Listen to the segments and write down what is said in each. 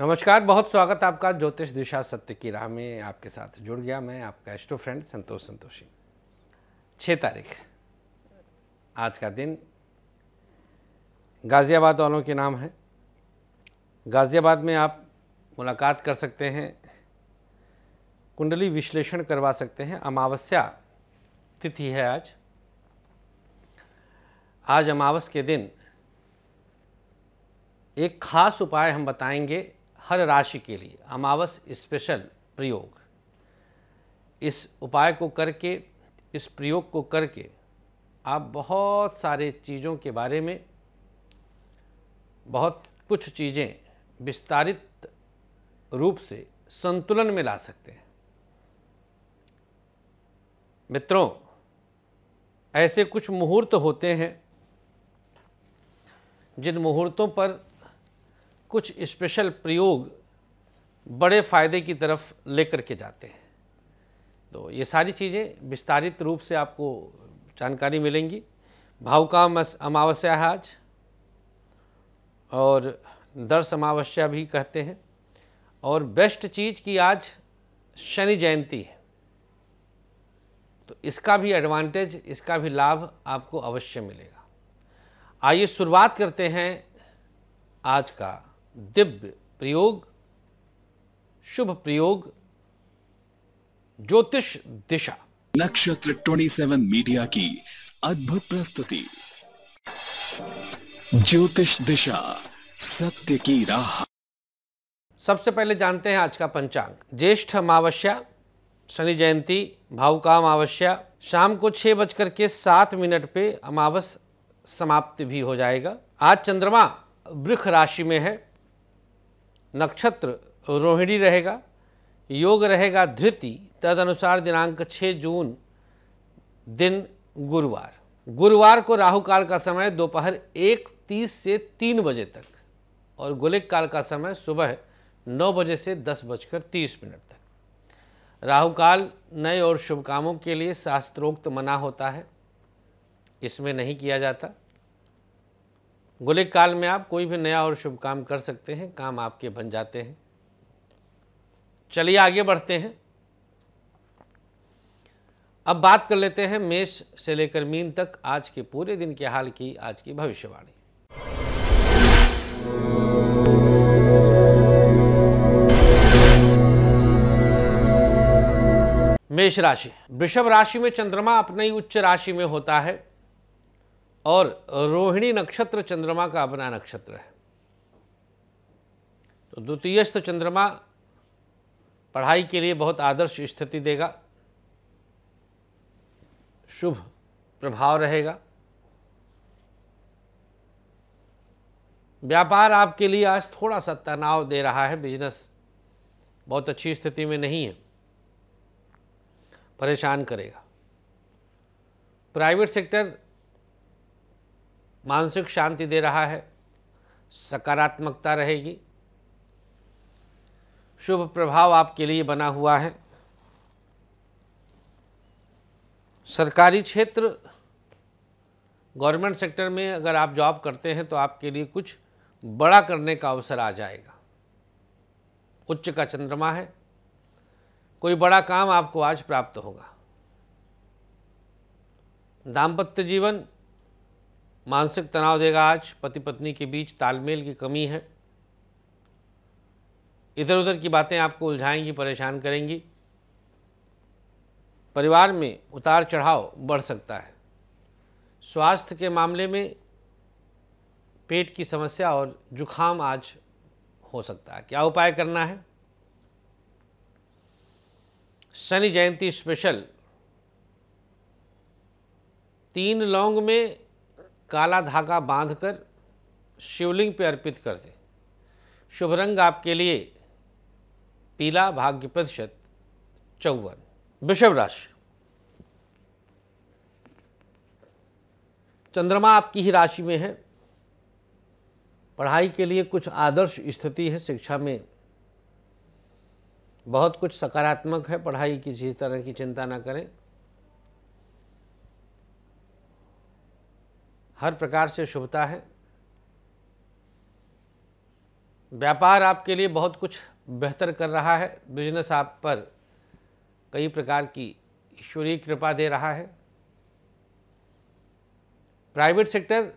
नमस्कार बहुत स्वागत आपका ज्योतिष दिशा सत्य की राह में आपके साथ जुड़ गया मैं आपका एस्ट्रो फ्रेंड संतोष संतोषी छः तारीख आज का दिन गाज़ियाबाद वालों के नाम है गाज़ियाबाद में आप मुलाकात कर सकते हैं कुंडली विश्लेषण करवा सकते हैं अमावस्या तिथि है आज आज अमावस के दिन एक खास उपाय हम बताएंगे हर राशि के लिए अमावस स्पेशल प्रयोग इस उपाय को करके इस प्रयोग को करके आप बहुत सारे चीज़ों के बारे में बहुत कुछ चीज़ें विस्तारित रूप से संतुलन में ला सकते हैं मित्रों ऐसे कुछ मुहूर्त होते हैं जिन मुहूर्तों पर कुछ स्पेशल प्रयोग बड़े फ़ायदे की तरफ लेकर के जाते हैं तो ये सारी चीज़ें विस्तारित रूप से आपको जानकारी मिलेंगी भाव का अमावस्या है आज और दर्श अमावस्या भी कहते हैं और बेस्ट चीज़ की आज शनि जयंती है तो इसका भी एडवांटेज इसका भी लाभ आपको अवश्य मिलेगा आइए शुरुआत करते हैं आज का दिव्य प्रयोग शुभ प्रयोग ज्योतिष दिशा नक्षत्र 27 मीडिया की अद्भुत प्रस्तुति ज्योतिष दिशा सत्य की राह सबसे पहले जानते हैं आज का पंचांग ज्येष्ठ अमावस्या शनि जयंती भावुका अमावस्या शाम को छह बजकर के सात मिनट पे अमावस समाप्त भी हो जाएगा आज चंद्रमा वृक्ष राशि में है नक्षत्र रोहिणी रहेगा योग रहेगा धृति तदनुसार दिनांक 6 जून दिन गुरुवार गुरुवार को राहु काल का समय दोपहर एक तीस से तीन बजे तक और गोलिक काल का समय सुबह नौ बजे से दस बजकर तीस मिनट तक राहु काल नए और शुभ कामों के लिए शास्त्रोक्त मना होता है इसमें नहीं किया जाता गुलिक काल में आप कोई भी नया और शुभ काम कर सकते हैं काम आपके बन जाते हैं चलिए आगे बढ़ते हैं अब बात कर लेते हैं मेष से लेकर मीन तक आज के पूरे दिन के हाल की आज की भविष्यवाणी मेष राशि वृषभ राशि में चंद्रमा अपनी ही उच्च राशि में होता है और रोहिणी नक्षत्र चंद्रमा का अपना नक्षत्र है तो द्वितीयस्थ चंद्रमा पढ़ाई के लिए बहुत आदर्श स्थिति देगा शुभ प्रभाव रहेगा व्यापार आपके लिए आज थोड़ा सा तनाव दे रहा है बिजनेस बहुत अच्छी स्थिति में नहीं है परेशान करेगा प्राइवेट सेक्टर मानसिक शांति दे रहा है सकारात्मकता रहेगी शुभ प्रभाव आपके लिए बना हुआ है सरकारी क्षेत्र गवर्नमेंट सेक्टर में अगर आप जॉब करते हैं तो आपके लिए कुछ बड़ा करने का अवसर आ जाएगा उच्च का चंद्रमा है कोई बड़ा काम आपको आज प्राप्त होगा दाम्पत्य जीवन मानसिक तनाव देगा आज पति पत्नी के बीच तालमेल की कमी है इधर उधर की बातें आपको उलझाएंगी परेशान करेंगी परिवार में उतार चढ़ाव बढ़ सकता है स्वास्थ्य के मामले में पेट की समस्या और जुखाम आज हो सकता है क्या उपाय करना है शनि जयंती स्पेशल तीन लौंग में काला धागा बांधकर शिवलिंग पे अर्पित कर दें शुभ रंग आपके लिए पीला भाग्य प्रतिशत चौवन वृषभ राशि चंद्रमा आपकी ही राशि में है पढ़ाई के लिए कुछ आदर्श स्थिति है शिक्षा में बहुत कुछ सकारात्मक है पढ़ाई की किसी तरह की चिंता ना करें हर प्रकार से शुभता है व्यापार आपके लिए बहुत कुछ बेहतर कर रहा है बिजनेस आप पर कई प्रकार की ईश्वरीय कृपा दे रहा है प्राइवेट सेक्टर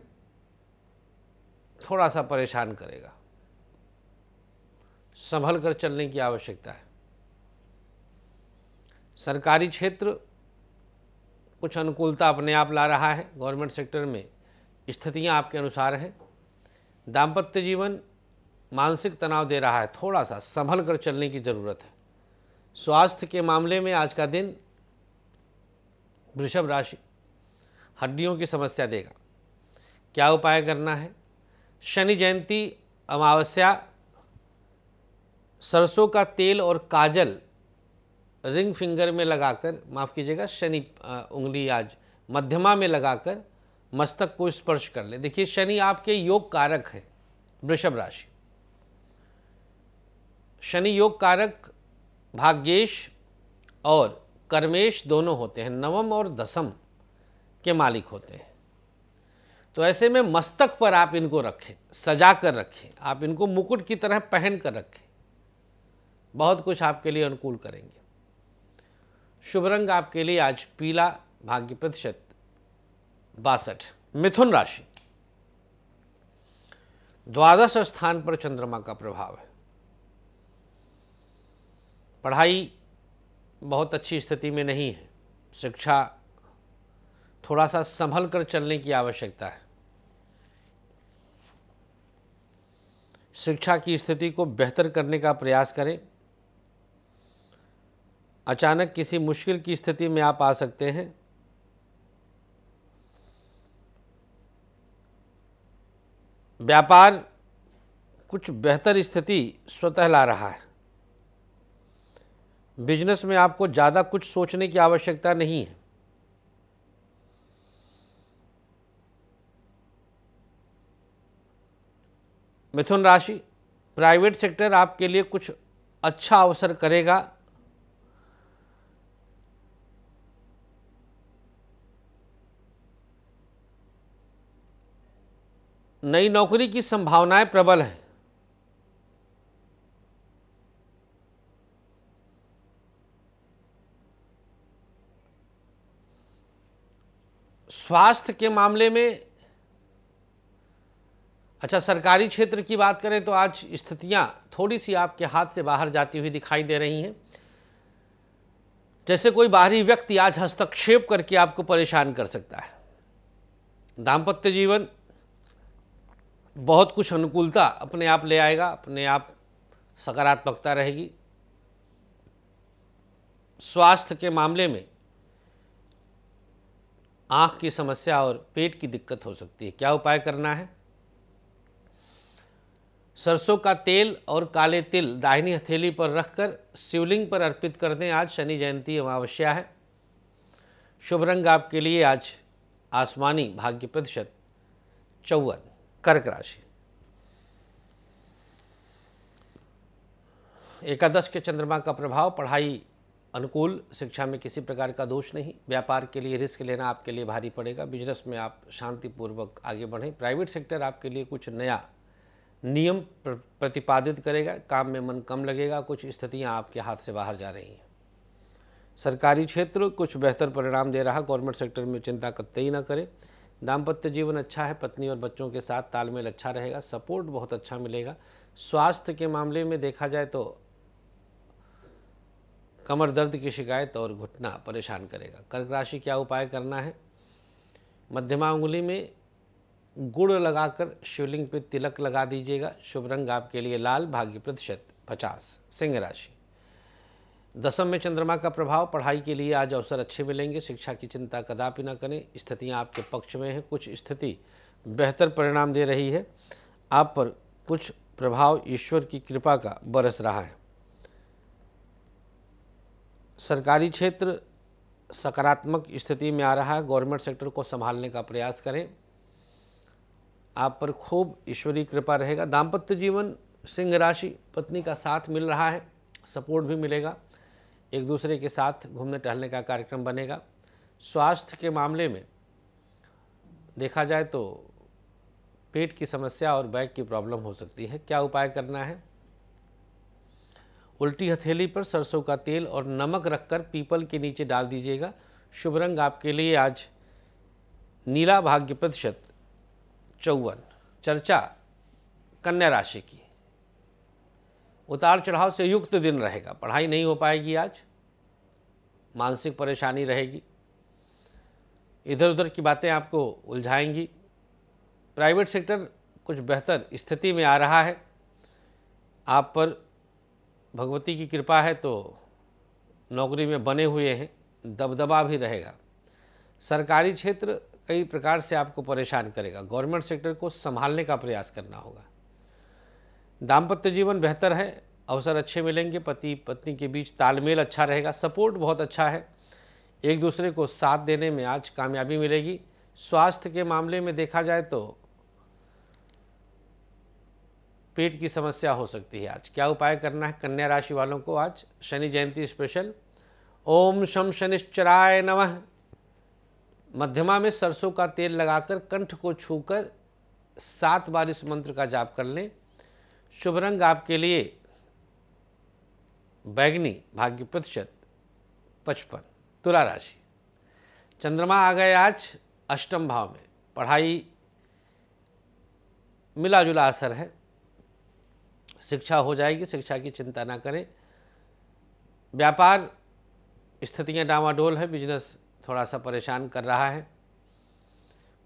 थोड़ा सा परेशान करेगा संभल कर चलने की आवश्यकता है सरकारी क्षेत्र कुछ अनुकूलता अपने आप ला रहा है गवर्नमेंट सेक्टर में स्थितियाँ आपके अनुसार हैं दाम्पत्य जीवन मानसिक तनाव दे रहा है थोड़ा सा संभल कर चलने की ज़रूरत है स्वास्थ्य के मामले में आज का दिन वृषभ राशि हड्डियों की समस्या देगा क्या उपाय करना है शनि जयंती अमावस्या सरसों का तेल और काजल रिंग फिंगर में लगाकर माफ़ कीजिएगा शनि उंगली आज मध्यमा में लगाकर मस्तक को स्पर्श कर ले देखिए शनि आपके योग कारक है वृषभ राशि शनि योग कारक भाग्येश और कर्मेश दोनों होते हैं नवम और दसम के मालिक होते हैं तो ऐसे में मस्तक पर आप इनको रखें सजा कर रखें आप इनको मुकुट की तरह पहन कर रखें बहुत कुछ आपके लिए अनुकूल करेंगे शुभ रंग आपके लिए आज पीला भाग्य प्रतिशत बासठ मिथुन राशि द्वादश स्थान पर चंद्रमा का प्रभाव है पढ़ाई बहुत अच्छी स्थिति में नहीं है शिक्षा थोड़ा सा संभल कर चलने की आवश्यकता है शिक्षा की स्थिति को बेहतर करने का प्रयास करें अचानक किसी मुश्किल की स्थिति में आप आ सकते हैं व्यापार कुछ बेहतर स्थिति स्वतः ला रहा है बिजनेस में आपको ज़्यादा कुछ सोचने की आवश्यकता नहीं है मिथुन राशि प्राइवेट सेक्टर आपके लिए कुछ अच्छा अवसर करेगा नई नौकरी की संभावनाएं प्रबल हैं स्वास्थ्य के मामले में अच्छा सरकारी क्षेत्र की बात करें तो आज स्थितियां थोड़ी सी आपके हाथ से बाहर जाती हुई दिखाई दे रही हैं जैसे कोई बाहरी व्यक्ति आज हस्तक्षेप करके आपको परेशान कर सकता है दाम्पत्य जीवन बहुत कुछ अनुकूलता अपने आप ले आएगा अपने आप सकारात्मकता रहेगी स्वास्थ्य के मामले में आँख की समस्या और पेट की दिक्कत हो सकती है क्या उपाय करना है सरसों का तेल और काले तिल दाहिनी हथेली पर रखकर शिवलिंग पर अर्पित कर दें आज शनि जयंती अमावस्या है शुभ रंग आपके लिए आज आसमानी भाग्य प्रतिशत चौवन कर्क राशि एकादश के चंद्रमा का प्रभाव पढ़ाई अनुकूल शिक्षा में किसी प्रकार का दोष नहीं व्यापार के लिए रिस्क लेना आपके लिए भारी पड़ेगा बिजनेस में आप शांतिपूर्वक आगे बढ़ें प्राइवेट सेक्टर आपके लिए कुछ नया नियम प्रतिपादित करेगा काम में मन कम लगेगा कुछ स्थितियां आपके हाथ से बाहर जा रही हैं सरकारी क्षेत्र कुछ बेहतर परिणाम दे रहा गवर्नमेंट सेक्टर में चिंता कतई ना करें दाम्पत्य जीवन अच्छा है पत्नी और बच्चों के साथ तालमेल अच्छा रहेगा सपोर्ट बहुत अच्छा मिलेगा स्वास्थ्य के मामले में देखा जाए तो कमर दर्द की शिकायत और घुटना परेशान करेगा कर्क राशि क्या उपाय करना है मध्यमा उंगली में गुड़ लगाकर शिवलिंग पे तिलक लगा दीजिएगा शुभ रंग आपके लिए लाल भाग्य प्रतिशत पचास सिंह राशि दसम में चंद्रमा का प्रभाव पढ़ाई के लिए आज अवसर अच्छे मिलेंगे शिक्षा की चिंता कदापि ना करें स्थितियां आपके पक्ष में हैं कुछ स्थिति बेहतर परिणाम दे रही है आप पर कुछ प्रभाव ईश्वर की कृपा का बरस रहा है सरकारी क्षेत्र सकारात्मक स्थिति में आ रहा है गवर्नमेंट सेक्टर को संभालने का प्रयास करें आप पर खूब ईश्वरीय कृपा रहेगा दाम्पत्य जीवन सिंह राशि पत्नी का साथ मिल रहा है सपोर्ट भी मिलेगा एक दूसरे के साथ घूमने टहलने का कार्यक्रम बनेगा स्वास्थ्य के मामले में देखा जाए तो पेट की समस्या और बैक की प्रॉब्लम हो सकती है क्या उपाय करना है उल्टी हथेली पर सरसों का तेल और नमक रखकर पीपल के नीचे डाल दीजिएगा शुभ रंग आपके लिए आज नीला भाग्य प्रतिशत चौवन चर्चा कन्या राशि की उतार चढ़ाव से युक्त दिन रहेगा पढ़ाई नहीं हो पाएगी आज मानसिक परेशानी रहेगी इधर उधर की बातें आपको उलझाएंगी प्राइवेट सेक्टर कुछ बेहतर स्थिति में आ रहा है आप पर भगवती की कृपा है तो नौकरी में बने हुए हैं दबदबा भी रहेगा सरकारी क्षेत्र कई प्रकार से आपको परेशान करेगा गवर्नमेंट सेक्टर को संभालने का प्रयास करना होगा दाम्पत्य जीवन बेहतर है अवसर अच्छे मिलेंगे पति पत्नी के बीच तालमेल अच्छा रहेगा सपोर्ट बहुत अच्छा है एक दूसरे को साथ देने में आज कामयाबी मिलेगी स्वास्थ्य के मामले में देखा जाए तो पेट की समस्या हो सकती है आज क्या उपाय करना है कन्या राशि वालों को आज शनि जयंती स्पेशल ओम शम शनिश्चराय नमः मध्यमा में सरसों का तेल लगाकर कंठ को छूकर सात बार इस मंत्र का जाप कर लें शुभ रंग आपके लिए बैगनी भाग्य प्रतिशत पचपन तुला राशि चंद्रमा आ गए आज अष्टम भाव में पढ़ाई मिला जुला असर है शिक्षा हो जाएगी शिक्षा की चिंता ना करें व्यापार स्थितियां डामाडोल है बिजनेस थोड़ा सा परेशान कर रहा है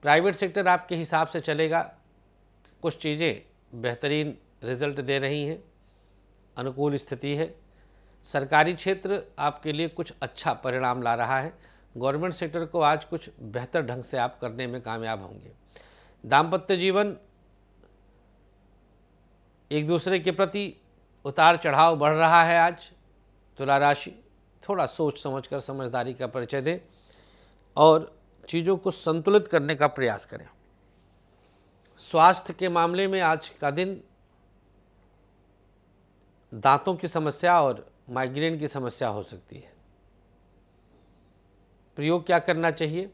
प्राइवेट सेक्टर आपके हिसाब से चलेगा कुछ चीज़ें बेहतरीन रिजल्ट दे रही हैं अनुकूल स्थिति है सरकारी क्षेत्र आपके लिए कुछ अच्छा परिणाम ला रहा है गवर्नमेंट सेक्टर को आज कुछ बेहतर ढंग से आप करने में कामयाब होंगे दाम्पत्य जीवन एक दूसरे के प्रति उतार चढ़ाव बढ़ रहा है आज तुला राशि थोड़ा सोच समझकर समझदारी का परिचय दें और चीज़ों को संतुलित करने का प्रयास करें स्वास्थ्य के मामले में आज का दिन दांतों की समस्या और माइग्रेन की समस्या हो सकती है प्रयोग क्या करना चाहिए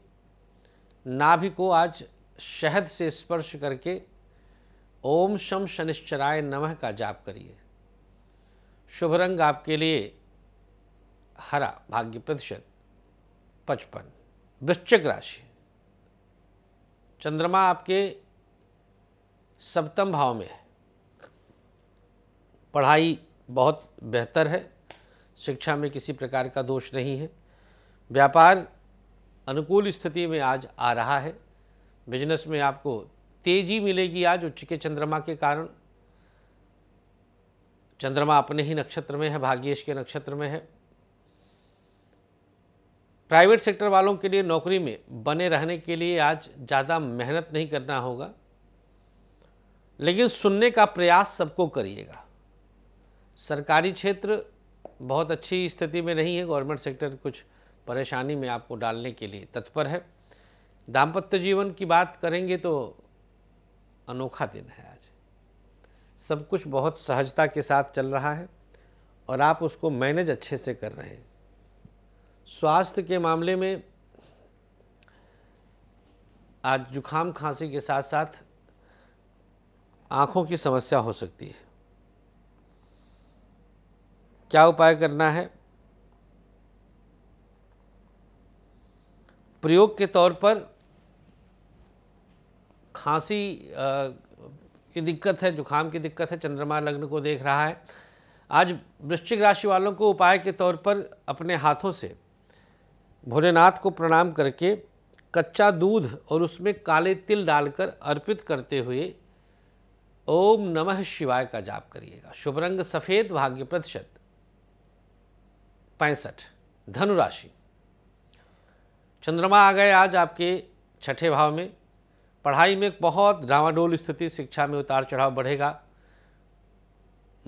नाभि को आज शहद से स्पर्श करके ओम शम शनिश्चराय नमः का जाप करिए शुभ रंग आपके लिए हरा भाग्य प्रतिशत पचपन वृश्चिक राशि चंद्रमा आपके सप्तम भाव में है पढ़ाई बहुत बेहतर है शिक्षा में किसी प्रकार का दोष नहीं है व्यापार अनुकूल स्थिति में आज आ रहा है बिजनेस में आपको तेजी मिलेगी आज उच्च के चंद्रमा के कारण चंद्रमा अपने ही नक्षत्र में है भाग्येश के नक्षत्र में है प्राइवेट सेक्टर वालों के लिए नौकरी में बने रहने के लिए आज ज़्यादा मेहनत नहीं करना होगा लेकिन सुनने का प्रयास सबको करिएगा सरकारी क्षेत्र बहुत अच्छी स्थिति में नहीं है गवर्नमेंट सेक्टर कुछ परेशानी में आपको डालने के लिए तत्पर है दाम्पत्य जीवन की बात करेंगे तो अनोखा दिन है आज सब कुछ बहुत सहजता के साथ चल रहा है और आप उसको मैनेज अच्छे से कर रहे हैं स्वास्थ्य के मामले में आज जुखाम खांसी के साथ साथ आँखों की समस्या हो सकती है क्या उपाय करना है प्रयोग के तौर पर खांसी की दिक्कत है जुखाम की दिक्कत है चंद्रमा लग्न को देख रहा है आज वृश्चिक राशि वालों को उपाय के तौर पर अपने हाथों से भोलेनाथ को प्रणाम करके कच्चा दूध और उसमें काले तिल डालकर अर्पित करते हुए ओम नमः शिवाय का जाप करिएगा शुभ रंग सफ़ेद भाग्य प्रतिशत पैंसठ धनुराशि चंद्रमा आ गए आज आपके छठे भाव में पढ़ाई में बहुत डावाडोल स्थिति शिक्षा में उतार चढ़ाव बढ़ेगा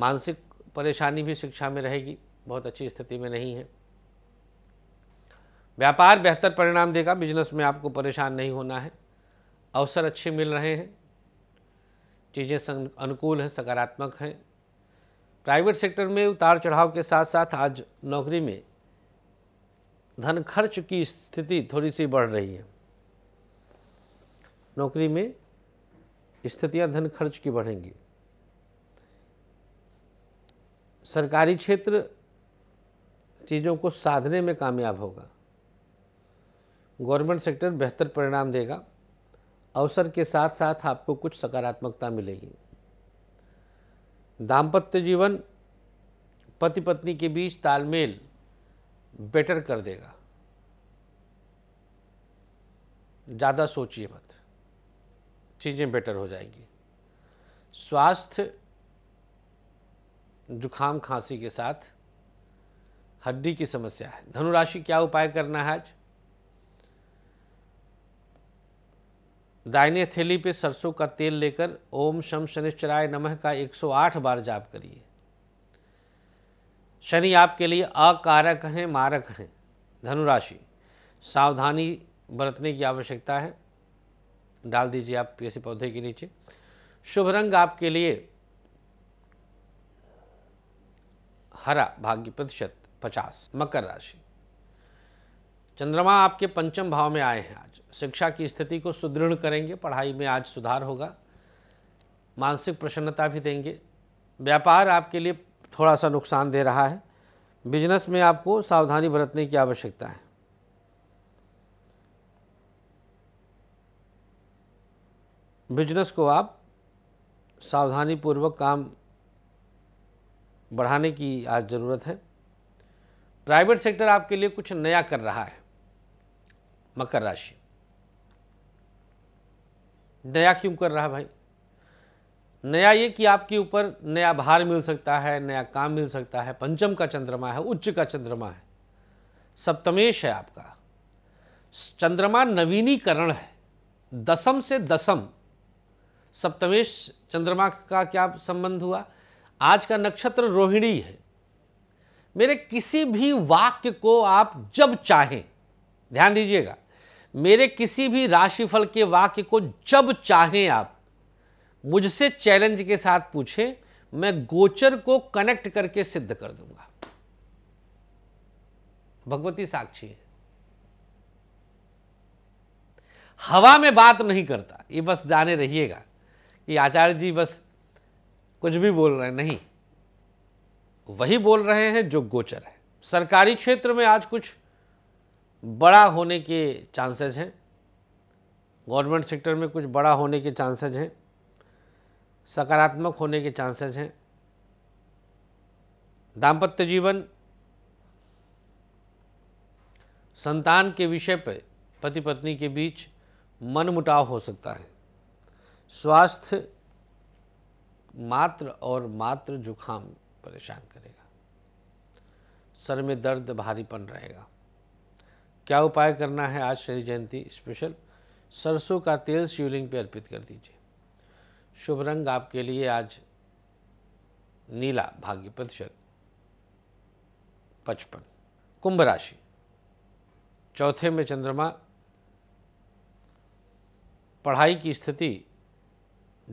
मानसिक परेशानी भी शिक्षा में रहेगी बहुत अच्छी स्थिति में नहीं है व्यापार बेहतर परिणाम देगा बिजनेस में आपको परेशान नहीं होना है अवसर अच्छे मिल रहे हैं चीज़ें अनुकूल हैं सकारात्मक हैं प्राइवेट सेक्टर में उतार चढ़ाव के साथ साथ आज नौकरी में धन खर्च की स्थिति थोड़ी सी बढ़ रही है नौकरी में स्थितियां धन खर्च की बढ़ेंगी सरकारी क्षेत्र चीज़ों को साधने में कामयाब होगा गवर्नमेंट सेक्टर बेहतर परिणाम देगा अवसर के साथ साथ आपको कुछ सकारात्मकता मिलेगी दाम्पत्य जीवन पति पत्नी के बीच तालमेल बेटर कर देगा ज़्यादा सोचिए मत चीज़ें बेटर हो जाएंगी स्वास्थ्य जुखाम खांसी के साथ हड्डी की समस्या है धनुराशि क्या उपाय करना है आज दाहिने थैली पे सरसों का तेल लेकर ओम शम शनिश्चराय नमः का 108 बार जाप करिए शनि आपके लिए अकारक हैं मारक हैं धनुराशि सावधानी बरतने की आवश्यकता है डाल दीजिए आप किसी पौधे के नीचे शुभ रंग आपके लिए हरा भाग्य प्रतिशत पचास मकर राशि चंद्रमा आपके पंचम भाव में आए हैं आज शिक्षा की स्थिति को सुदृढ़ करेंगे पढ़ाई में आज सुधार होगा मानसिक प्रसन्नता भी देंगे व्यापार आपके लिए थोड़ा सा नुकसान दे रहा है बिजनेस में आपको सावधानी बरतने की आवश्यकता है बिजनेस को आप सावधानी पूर्वक काम बढ़ाने की आज ज़रूरत है प्राइवेट सेक्टर आपके लिए कुछ नया कर रहा है मकर राशि नया क्यों कर रहा भाई नया ये कि आपके ऊपर नया भार मिल सकता है नया काम मिल सकता है पंचम का चंद्रमा है उच्च का चंद्रमा है सप्तमेश है आपका चंद्रमा नवीनीकरण है दसम से दसम सप्तमेश चंद्रमा का क्या संबंध हुआ आज का नक्षत्र रोहिणी है मेरे किसी भी वाक्य को आप जब चाहें ध्यान दीजिएगा मेरे किसी भी राशिफल के वाक्य को जब चाहें आप मुझसे चैलेंज के साथ पूछें मैं गोचर को कनेक्ट करके सिद्ध कर दूंगा भगवती साक्षी है हवा में बात नहीं करता ये बस जाने रहिएगा कि आचार्य जी बस कुछ भी बोल रहे हैं नहीं वही बोल रहे हैं जो गोचर है सरकारी क्षेत्र में आज कुछ बड़ा होने के चांसेस हैं गवर्नमेंट सेक्टर में कुछ बड़ा होने के चांसेस हैं सकारात्मक होने के चांसेस हैं दाम्पत्य जीवन संतान के विषय पर पति पत्नी के बीच मन मुटाव हो सकता है स्वास्थ्य मात्र और मात्र जुखाम परेशान करेगा सर में दर्द भारीपन रहेगा क्या उपाय करना है आज शनि जयंती स्पेशल सरसों का तेल शिवलिंग पर अर्पित कर दीजिए शुभ रंग आपके लिए आज नीला भाग्य प्रतिशत पचपन कुंभ राशि चौथे में चंद्रमा पढ़ाई की स्थिति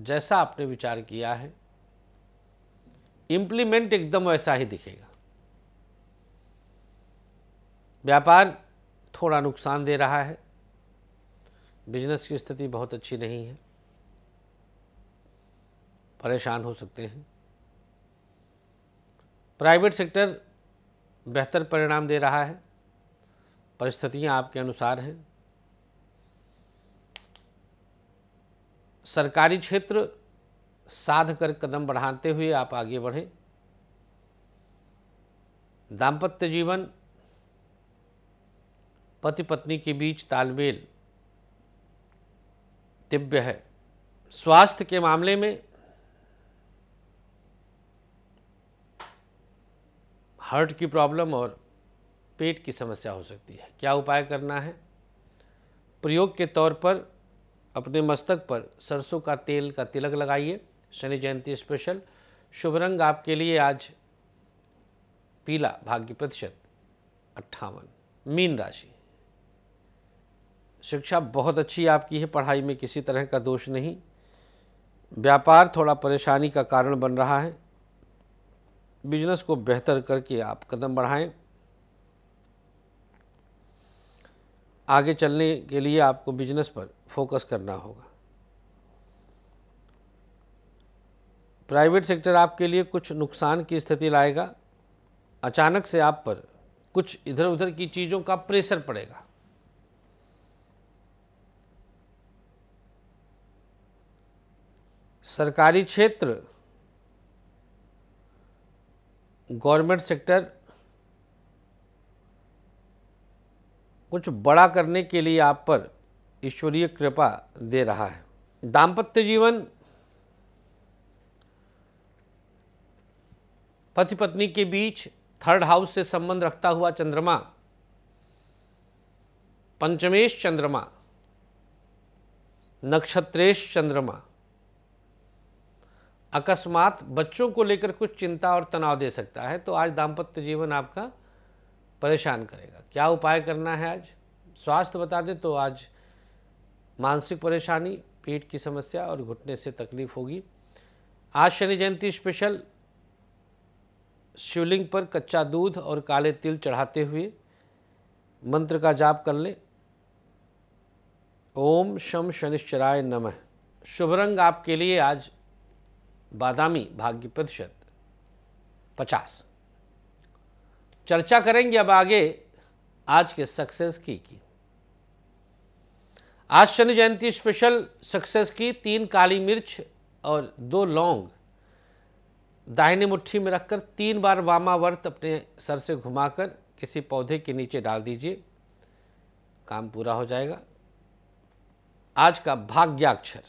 जैसा आपने विचार किया है इंप्लीमेंट एकदम वैसा ही दिखेगा व्यापार थोड़ा नुकसान दे रहा है बिजनेस की स्थिति बहुत अच्छी नहीं है परेशान हो सकते हैं प्राइवेट सेक्टर बेहतर परिणाम दे रहा है परिस्थितियां आपके अनुसार हैं सरकारी क्षेत्र साध कर कदम बढ़ाते हुए आप आगे बढ़ें दाम्पत्य जीवन पति पत्नी के बीच तालमेल दिव्य है स्वास्थ्य के मामले में हार्ट की प्रॉब्लम और पेट की समस्या हो सकती है क्या उपाय करना है प्रयोग के तौर पर अपने मस्तक पर सरसों का तेल का तिलक लगाइए शनि जयंती स्पेशल शुभ रंग आपके लिए आज पीला भाग्य प्रतिशत अट्ठावन मीन राशि शिक्षा बहुत अच्छी आपकी है पढ़ाई में किसी तरह का दोष नहीं व्यापार थोड़ा परेशानी का कारण बन रहा है बिजनेस को बेहतर करके आप कदम बढ़ाएं आगे चलने के लिए आपको बिजनेस पर फोकस करना होगा प्राइवेट सेक्टर आपके लिए कुछ नुकसान की स्थिति लाएगा अचानक से आप पर कुछ इधर उधर की चीज़ों का प्रेशर पड़ेगा सरकारी क्षेत्र गवर्नमेंट सेक्टर कुछ बड़ा करने के लिए आप पर ईश्वरीय कृपा दे रहा है दाम्पत्य जीवन पति पत्नी के बीच थर्ड हाउस से संबंध रखता हुआ चंद्रमा पंचमेश चंद्रमा नक्षत्रेश चंद्रमा अकस्मात बच्चों को लेकर कुछ चिंता और तनाव दे सकता है तो आज दाम्पत्य जीवन आपका परेशान करेगा क्या उपाय करना है आज स्वास्थ्य बता दें तो आज मानसिक परेशानी पेट की समस्या और घुटने से तकलीफ होगी आज शनि जयंती स्पेशल शिवलिंग पर कच्चा दूध और काले तिल चढ़ाते हुए मंत्र का जाप कर लें ओम शम शनिश्चराय नमः शुभ रंग आपके लिए आज बादामी भाग्य प्रतिशत पचास चर्चा करेंगे अब आगे आज के सक्सेस की की आज शनि जयंती स्पेशल सक्सेस की तीन काली मिर्च और दो लौंग दाहिने मुट्ठी में रखकर तीन बार वामावर्त अपने सर से घुमाकर किसी पौधे के नीचे डाल दीजिए काम पूरा हो जाएगा आज का भाग्याक्षर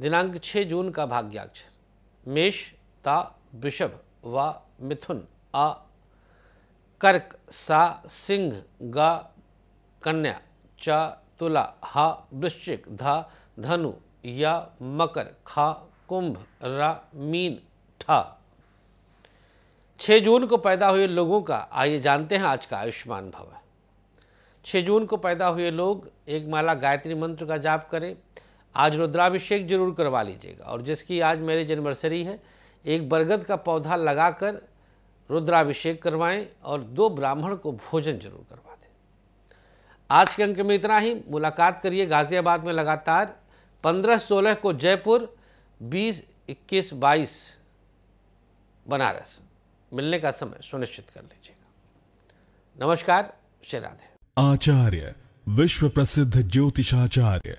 दिनांक 6 जून का भाग्याक्षर मेष ता वृषभ व मिथुन आ कर्क सा सिंह ग कन्या च तुला हा वृश्चिक धा धनु या मकर खा कुंभ रा मीन ठा 6 जून को पैदा हुए लोगों का आइए जानते हैं आज का आयुष्मान भव 6 जून को पैदा हुए लोग एक माला गायत्री मंत्र का जाप करें आज रुद्राभिषेक जरूर करवा लीजिएगा और जिसकी आज मैरिज एनिवर्सरी है एक बरगद का पौधा लगाकर रुद्राभिषेक करवाएं और दो ब्राह्मण को भोजन जरूर करवा दें आज के अंक में इतना ही मुलाकात करिए गाजियाबाद में लगातार पंद्रह सोलह को जयपुर बीस इक्कीस बाईस बनारस मिलने का समय सुनिश्चित कर लीजिएगा नमस्कार श्री राधे आचार्य विश्व प्रसिद्ध ज्योतिषाचार्य